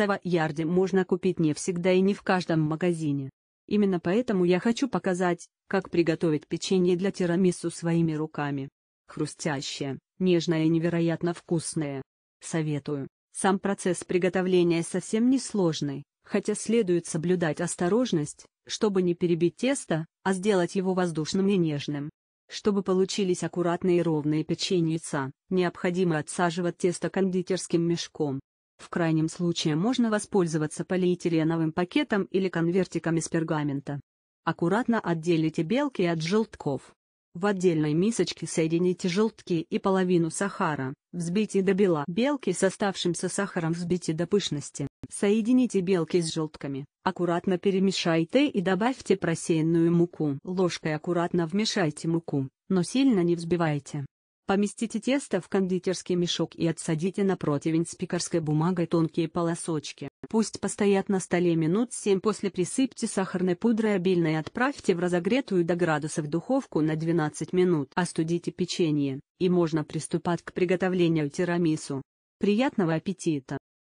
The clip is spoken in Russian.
Саваярде можно купить не всегда и не в каждом магазине. Именно поэтому я хочу показать, как приготовить печенье для тирамису своими руками. Хрустящее, нежное и невероятно вкусное. Советую. Сам процесс приготовления совсем не сложный, хотя следует соблюдать осторожность, чтобы не перебить тесто, а сделать его воздушным и нежным. Чтобы получились аккуратные и ровные печеньица, необходимо отсаживать тесто кондитерским мешком. В крайнем случае можно воспользоваться полиэтиленовым пакетом или конвертиком из пергамента. Аккуратно отделите белки от желтков. В отдельной мисочке соедините желтки и половину сахара, взбейте до бела. Белки с оставшимся сахаром взбейте до пышности. Соедините белки с желтками, аккуратно перемешайте и добавьте просеянную муку. Ложкой аккуратно вмешайте муку, но сильно не взбивайте. Поместите тесто в кондитерский мешок и отсадите на противень с пекарской бумагой тонкие полосочки. Пусть постоят на столе минут 7 после присыпьте сахарной пудрой обильно и отправьте в разогретую до градусов духовку на 12 минут. Остудите печенье, и можно приступать к приготовлению тирамису. Приятного аппетита!